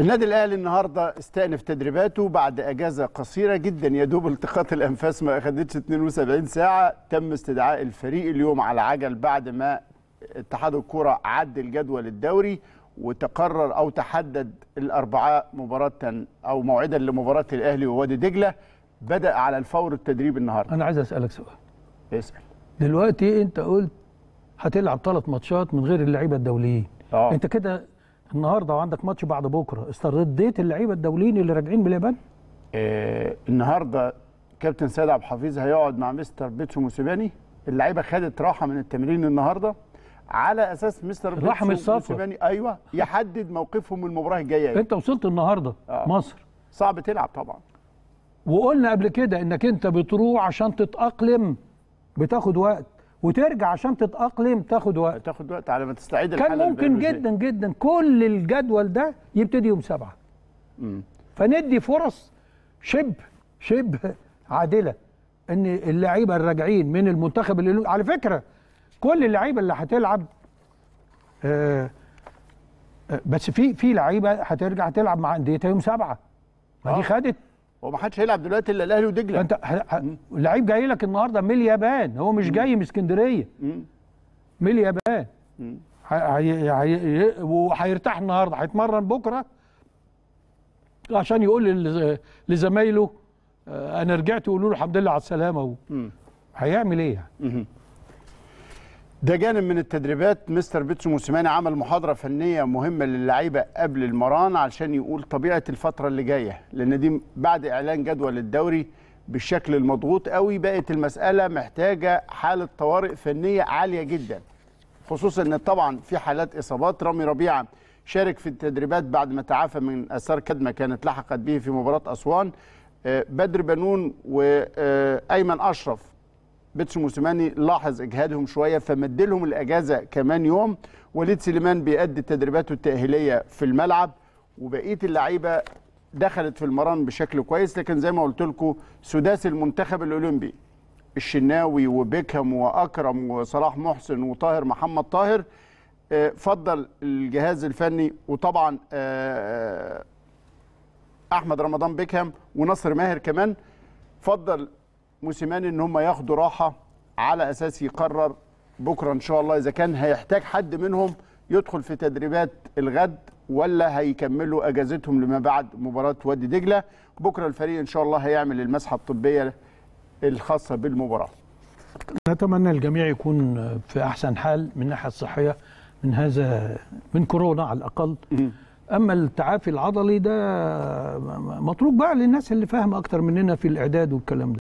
النادي الاهلي النهارده استأنف تدريباته بعد اجازه قصيره جدا يا دوب التقاط الانفاس ما اخدتش 72 ساعه تم استدعاء الفريق اليوم على عجل بعد ما اتحاد الكره عدل جدول الدوري وتقرر او تحدد الاربعاء مباراه او موعدا لمباراه الاهلي ووادي دجله بدا على الفور التدريب النهارده انا عايز اسالك سؤال اسال دلوقتي انت قلت هتلعب ثلاث ماتشات من غير اللعيبه الدوليين أوه. انت كده النهارده وعندك ماتش بعد بكره استرديت اللعيبه الدوليين اللي راجعين من اليابان؟ آه النهارده كابتن سيد عبد الحفيظ هيقعد مع مستر بيتسو موسيباني اللعيبه خدت راحه من التمرين النهارده على اساس مستر راحه من السفر ايوه يحدد موقفهم المباراه الجايه إيه. انت وصلت النهارده آه. مصر صعب تلعب طبعا وقلنا قبل كده انك انت بتروح عشان تتاقلم بتاخد وقت وترجع عشان تتاقلم تاخد وقت تاخد وقت على ما تستعيد الحاله كان ممكن جدا جدا كل الجدول ده يبتدي يوم سبعة امم فندي فرص شبه شبه عادله ان اللعيبه الراجعين من المنتخب اللي على فكره كل اللعيبه اللي هتلعب آه،, آه بس في في لعيبه هترجع تلعب مع انديتها يوم سبعة ما دي آه. خدت هو ما حدش هيلعب دلوقتي الا الاهلي ودجله انت اللعيب جاي لك النهارده من اليابان هو مش جاي من اسكندريه من اليابان وهيرتاح النهارده هيتمرن بكره عشان يقول لزمايله آه، انا رجعت يقولوا له الحمد لله على السلامه هيعمل ايه يعني؟ ده جانب من التدريبات مستر بيتسو موسيماني عمل محاضره فنيه مهمه للعيبه قبل المران علشان يقول طبيعه الفتره اللي جايه لان دي بعد اعلان جدول الدوري بالشكل المضغوط قوي بقت المساله محتاجه حاله طوارئ فنيه عاليه جدا خصوصا ان طبعا في حالات اصابات رامي ربيعه شارك في التدريبات بعد ما تعافى من اثار كدمه كانت لحقت به في مباراه اسوان آه، بدر بنون وايمن آه، اشرف بيتش موسيماني لاحظ اجهادهم شويه فمدلهم الاجازه كمان يوم وليد سليمان بيأدي تدريباته التاهيليه في الملعب وبقيه اللعيبه دخلت في المران بشكل كويس لكن زي ما قلت لكم سداسي المنتخب الاولمبي الشناوي وبيكهام واكرم وصلاح محسن وطاهر محمد طاهر آه، فضل الجهاز الفني وطبعا آه، آه، احمد رمضان بيكهام ونصر ماهر كمان فضل موسيماني ان هم ياخدوا راحه على اساس يقرر بكره ان شاء الله اذا كان هيحتاج حد منهم يدخل في تدريبات الغد ولا هيكملوا اجازتهم لما بعد مباراه وادي دجله بكره الفريق ان شاء الله هيعمل المسحه الطبيه الخاصه بالمباراه نتمنى الجميع يكون في احسن حال من الناحيه الصحيه من هذا من كورونا على الاقل اما التعافي العضلي ده مطلوب بقى للناس اللي فاهمه اكتر مننا في الاعداد والكلام ده